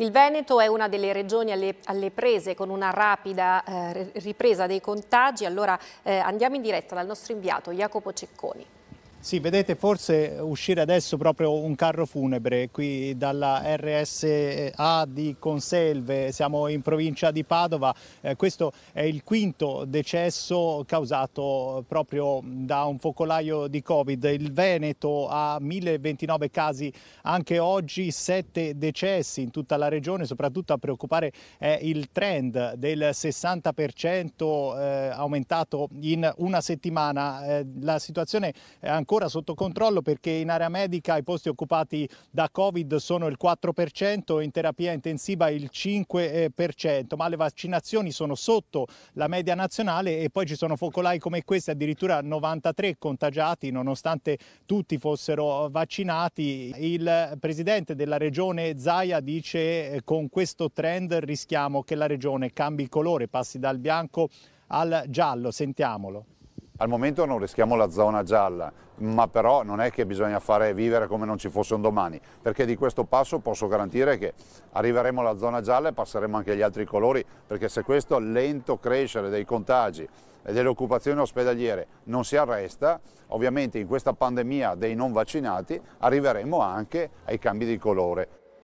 Il Veneto è una delle regioni alle, alle prese con una rapida eh, ripresa dei contagi, allora eh, andiamo in diretta dal nostro inviato Jacopo Cecconi. Sì, vedete forse uscire adesso proprio un carro funebre qui dalla RSA di Conselve, siamo in provincia di Padova, eh, questo è il quinto decesso causato proprio da un focolaio di Covid, il Veneto ha 1029 casi anche oggi, 7 decessi in tutta la regione, soprattutto a preoccupare è il trend del 60% eh, aumentato in una settimana, eh, la situazione è ancora ancora sotto controllo perché in area medica i posti occupati da Covid sono il 4%, in terapia intensiva il 5%, ma le vaccinazioni sono sotto la media nazionale e poi ci sono focolai come questi, addirittura 93 contagiati nonostante tutti fossero vaccinati. Il presidente della regione Zaia dice eh, con questo trend rischiamo che la regione cambi colore, passi dal bianco al giallo, sentiamolo. Al momento non rischiamo la zona gialla, ma però non è che bisogna fare vivere come non ci fosse un domani, perché di questo passo posso garantire che arriveremo alla zona gialla e passeremo anche agli altri colori, perché se questo lento crescere dei contagi e delle occupazioni ospedaliere non si arresta, ovviamente in questa pandemia dei non vaccinati arriveremo anche ai cambi di colore.